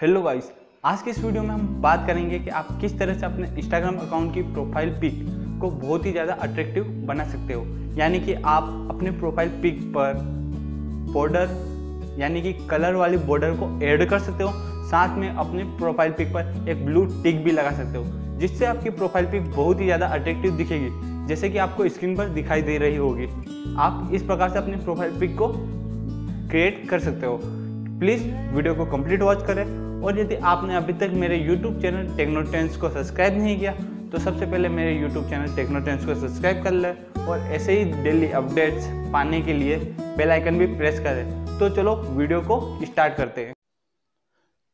hello guys आज के इस वीडियो में हम बात करेंगे कि आप किस तरह से अपने इंस्टाग्राम अकाउंट की प्रोफाइल पिक को बहुत ही ज़्यादा अट्रैक्टिव बना सकते हो यानी कि आप अपने प्रोफाइल पिक पर बॉर्डर यानी कि कलर वाली बॉर्डर को ऐड कर सकते हो साथ में अपने प्रोफाइल पिक पर एक ब्लू टिक भी लगा सकते हो जिससे आपकी प्रोफाइल पिक बहुत ही ज़्यादा अट्रैक्टिव दिखेगी जैसे कि आपको स्क्रीन पर दिखाई दे रही होगी आप इस प्रकार से अपने प्रोफाइल पिक को क्रिएट कर सकते हो प्लीज़ वीडियो को कंप्लीट वॉच करें और यदि आपने अभी तक मेरे YouTube चैनल टेक्नोटेंस को सब्सक्राइब नहीं किया तो सबसे पहले मेरे YouTube चैनल टेक्नोटेंस को सब्सक्राइब कर लें और ऐसे ही डेली अपडेट्स पाने के लिए बेल आइकन भी प्रेस करें तो चलो वीडियो को स्टार्ट करते हैं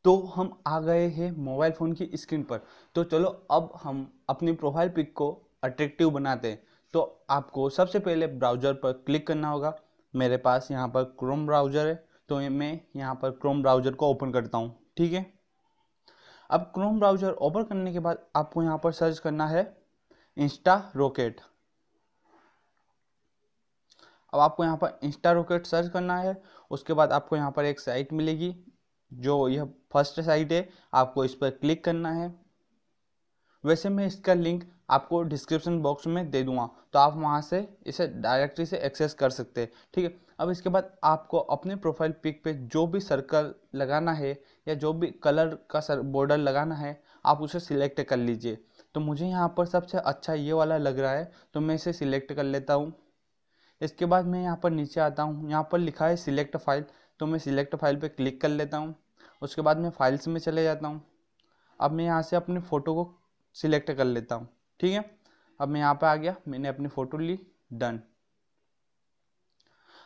तो हम आ गए हैं मोबाइल फ़ोन की स्क्रीन पर तो चलो अब हम अपनी प्रोफाइल पिक को अट्रैक्टिव बनाते हैं तो आपको सबसे पहले ब्राउज़र पर क्लिक करना होगा मेरे पास यहाँ पर क्रोम ब्राउज़र है तो मैं यहाँ पर क्रोम ब्राउज़र को ओपन करता हूँ ठीक है अब क्रोम ब्राउजर ओपन करने के बाद आपको यहाँ पर सर्च करना है इंस्टा रॉकेट अब आपको यहाँ पर इंस्टा रॉकेट सर्च करना है उसके बाद आपको यहाँ पर एक साइट मिलेगी जो यह फर्स्ट साइट है आपको इस पर क्लिक करना है वैसे मैं इसका लिंक आपको डिस्क्रिप्शन बॉक्स में दे दूंगा तो आप वहाँ से इसे डायरेक्टली से एक्सेस कर सकते हैं ठीक है अब इसके बाद आपको अपने प्रोफाइल पिक पे जो भी सर्कल लगाना है या जो भी कलर का सर बॉर्डर लगाना है आप उसे सिलेक्ट कर लीजिए तो मुझे यहाँ पर सबसे अच्छा ये वाला लग रहा है तो मैं इसे सिलेक्ट कर लेता हूँ इसके बाद मैं यहाँ पर नीचे आता हूँ यहाँ पर लिखा है सिलेक्ट फाइल तो मैं सिलेक्ट फाइल पर क्लिक कर लेता हूँ उसके बाद मैं फाइल्स में चले जाता हूँ अब मैं यहाँ से अपनी फ़ोटो को सिलेक्ट कर लेता हूँ ठीक है अब मैं यहाँ पे आ गया मैंने अपनी फ़ोटो ली डन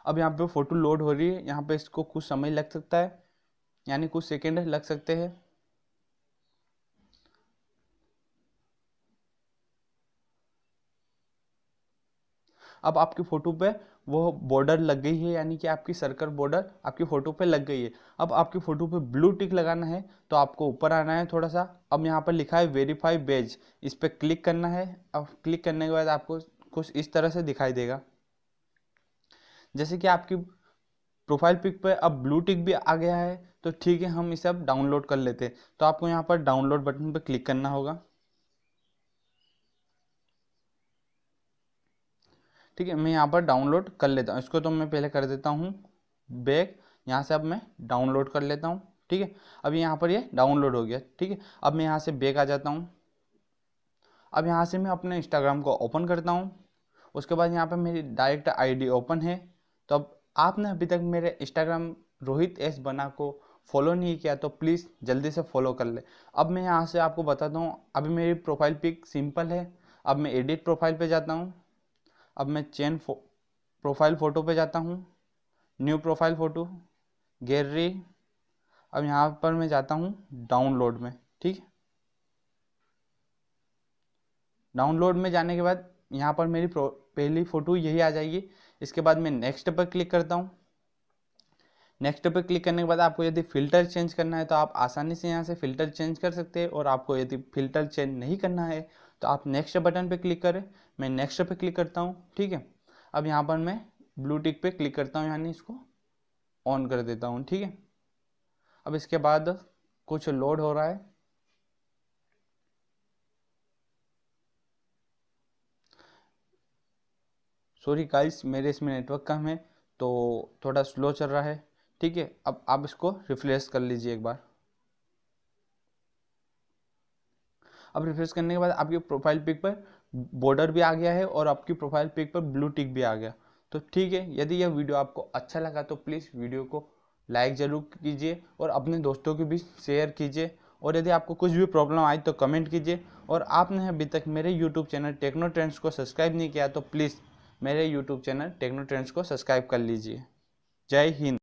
अब यहाँ पे फ़ोटो लोड हो रही है यहाँ पे इसको कुछ समय लग सकता है यानी कुछ सेकेंड लग सकते हैं अब आपकी फ़ोटो पे वो बॉर्डर लग गई है यानी कि आपकी सर्कल बॉर्डर आपकी फ़ोटो पे लग गई है अब आपकी फ़ोटो पे ब्लू टिक लगाना है तो आपको ऊपर आना है थोड़ा सा अब यहाँ पर लिखा है वेरीफाई बेज इस पर क्लिक करना है अब क्लिक करने के बाद आपको कुछ इस तरह से दिखाई देगा जैसे कि आपकी प्रोफाइल पिक पर अब ब्लू टिक भी आ गया है तो ठीक है हम इसे अब डाउनलोड कर लेते हैं तो आपको यहाँ पर डाउनलोड बटन पर क्लिक करना होगा ठीक है मैं यहाँ पर डाउनलोड कर लेता हूँ इसको तो मैं पहले कर देता हूँ बैग यहाँ से अब मैं डाउनलोड कर लेता हूँ ठीक है अब यहाँ पर ये यह डाउनलोड हो गया ठीक है अब मैं यहाँ से बैग आ जाता हूँ अब यहाँ से मैं अपने इंस्टाग्राम को ओपन करता हूँ उसके बाद यहाँ पर मेरी डायरेक्ट आईडी ओपन है तो अब आपने अभी तक मेरे इंस्टाग्राम रोहित एस बना को फॉलो नहीं किया तो प्लीज़ जल्दी से फॉलो कर ले अब मैं यहाँ से आपको बताता हूँ अभी मेरी प्रोफाइल पिक सिंपल है अब मैं एडिट प्रोफाइल पे जाता हूँ अब मैं चेन फो, प्रोफाइल फ़ोटो पे जाता हूँ न्यू प्रोफाइल फ़ोटो गैलरी अब यहाँ पर मैं जाता हूँ डाउनलोड में ठीक डाउनलोड में जाने के बाद यहाँ पर मेरी पहली फ़ोटो यही आ जाएगी इसके बाद मैं नेक्स्ट पर क्लिक करता हूँ नेक्स्ट पर क्लिक करने के बाद आपको यदि फ़िल्टर चेंज करना है तो आप आसानी से यहाँ से फ़िल्टर चेंज कर सकते हैं और आपको यदि फ़िल्टर चेंज नहीं करना है तो आप नेक्स्ट बटन पर क्लिक करें मैं नेक्स्ट पे क्लिक करता हूँ ठीक है अब यहाँ पर मैं ब्लू टिक पे क्लिक करता हूँ यानी इसको ऑन कर देता हूँ ठीक है अब इसके बाद कुछ लोड हो रहा है सॉरी काइस मेरे इसमें नेटवर्क कम है तो थोड़ा स्लो चल रहा है ठीक है अब आप इसको रिफ्रेश कर लीजिए एक बार अब रिफ्रेश करने के बाद आपकी प्रोफाइल पिक पर बॉर्डर भी आ गया है और आपकी प्रोफाइल पिक पर ब्लू टिक भी आ गया तो ठीक है यदि यह वीडियो आपको अच्छा लगा तो प्लीज़ वीडियो को लाइक ज़रूर कीजिए और अपने दोस्तों के बीच शेयर कीजिए और यदि आपको कुछ भी प्रॉब्लम आई तो कमेंट कीजिए और आपने अभी तक मेरे यूट्यूब चैनल टेक्नो ट्रेंड्स को सब्सक्राइब नहीं किया तो प्लीज़ मेरे यूट्यूब चैनल टेक्नो ट्रेंड्स को सब्सक्राइब कर लीजिए जय हिंद